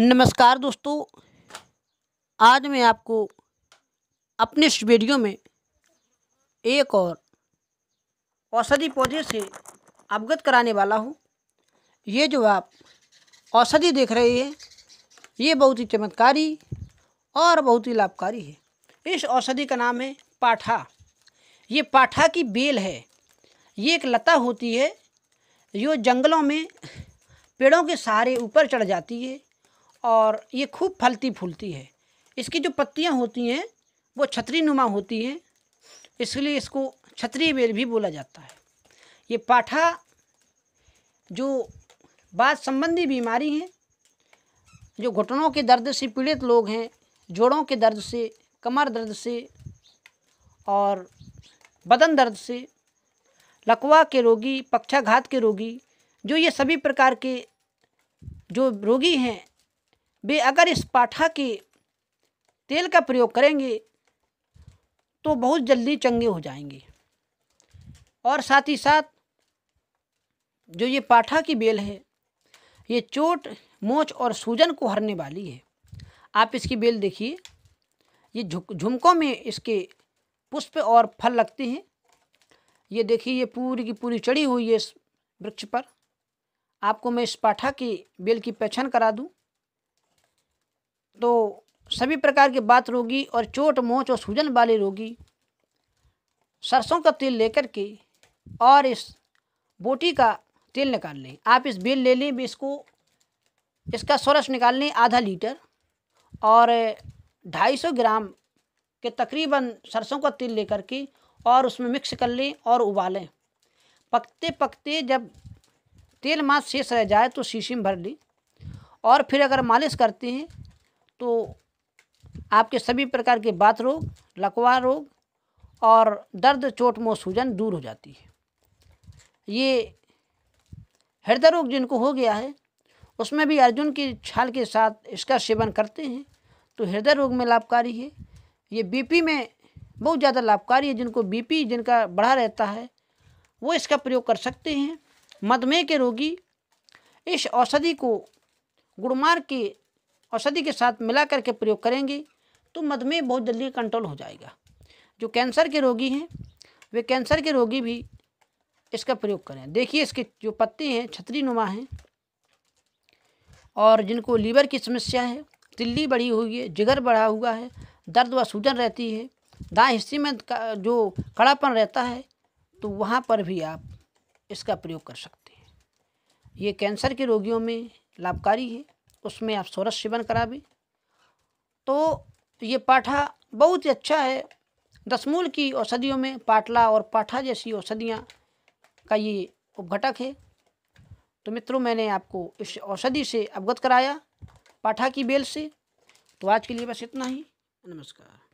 नमस्कार दोस्तों आज मैं आपको अपने इस वीडियो में एक और औषधि पौधे से अवगत कराने वाला हूँ ये जो आप औषधि देख रहे हैं ये बहुत ही चमत्कारी और बहुत ही लाभकारी है इस औषधि का नाम है पाठा ये पाठा की बेल है ये एक लता होती है जो जंगलों में पेड़ों के सहारे ऊपर चढ़ जाती है और ये खूब फलती फूलती है इसकी जो पत्तियाँ होती हैं वो छतरी नुमा होती हैं इसलिए इसको छतरी बेल भी बोला जाता है ये पाठा जो बात संबंधी बीमारी हैं जो घुटनों के दर्द से पीड़ित लोग हैं जोड़ों के दर्द से कमर दर्द से और बदन दर्द से लकवा के रोगी पक्षाघात के रोगी जो ये सभी प्रकार के जो रोगी हैं भी अगर इस पाठा की तेल का प्रयोग करेंगे तो बहुत जल्दी चंगे हो जाएंगे और साथ ही साथ जो ये पाठा की बेल है ये चोट मोच और सूजन को हरने वाली है आप इसकी बेल देखिए ये झुक झुमकों में इसके पुष्प और फल लगते हैं ये देखिए ये पूरी की पूरी चढ़ी हुई है इस वृक्ष पर आपको मैं इस पाठा की बेल की पहचान करा दूं सभी प्रकार के बात रोगी और चोट मोच और सूजन वाले रोगी सरसों का तेल लेकर के और इस बोटी का तेल निकाल लें आप इस बेल ले लें इसको इसका सोरस निकाल लें आधा लीटर और ढाई सौ ग्राम के तकरीबन सरसों का तेल लेकर के और उसमें मिक्स कर लें और उबालें पकते पकते जब तेल मास शेष रह जाए तो शीशी में भर लें और फिर अगर मालिश करते हैं तो आपके सभी प्रकार के बात रोग लकवा रोग और दर्द चोट मोह सूजन दूर हो जाती है ये हृदय रोग जिनको हो गया है उसमें भी अर्जुन की छाल के साथ इसका सेवन करते हैं तो हृदय रोग में लाभकारी है ये बीपी में बहुत ज़्यादा लाभकारी है जिनको बीपी जिनका बढ़ा रहता है वो इसका प्रयोग कर सकते हैं मधुमेह के रोगी इस औषधि को गुड़मार की औषधि के साथ मिला करके प्रयोग करेंगे तो मधुमेह बहुत जल्दी कंट्रोल हो जाएगा जो कैंसर के रोगी हैं वे कैंसर के रोगी भी इसका प्रयोग करें देखिए इसके जो पत्ते हैं छतरी नुमा हैं और जिनको लीवर की समस्या है तिल्ली बढ़ी हुई है जिगर बढ़ा हुआ है दर्द व सूजन रहती है दाएँ हिस्से में जो कड़ापन रहता है तो वहाँ पर भी आप इसका प्रयोग कर सकते हैं ये कैंसर के रोगियों में लाभकारी है उसमें आप सौरस सेवन करा भी तो तो ये पाठा बहुत ही अच्छा है दसमूल की औषधियों में पाटला और पाठा जैसी औषधियाँ का ये उपघटक है तो मित्रों मैंने आपको इस औषधि से अवगत कराया पाठा की बेल से तो आज के लिए बस इतना ही नमस्कार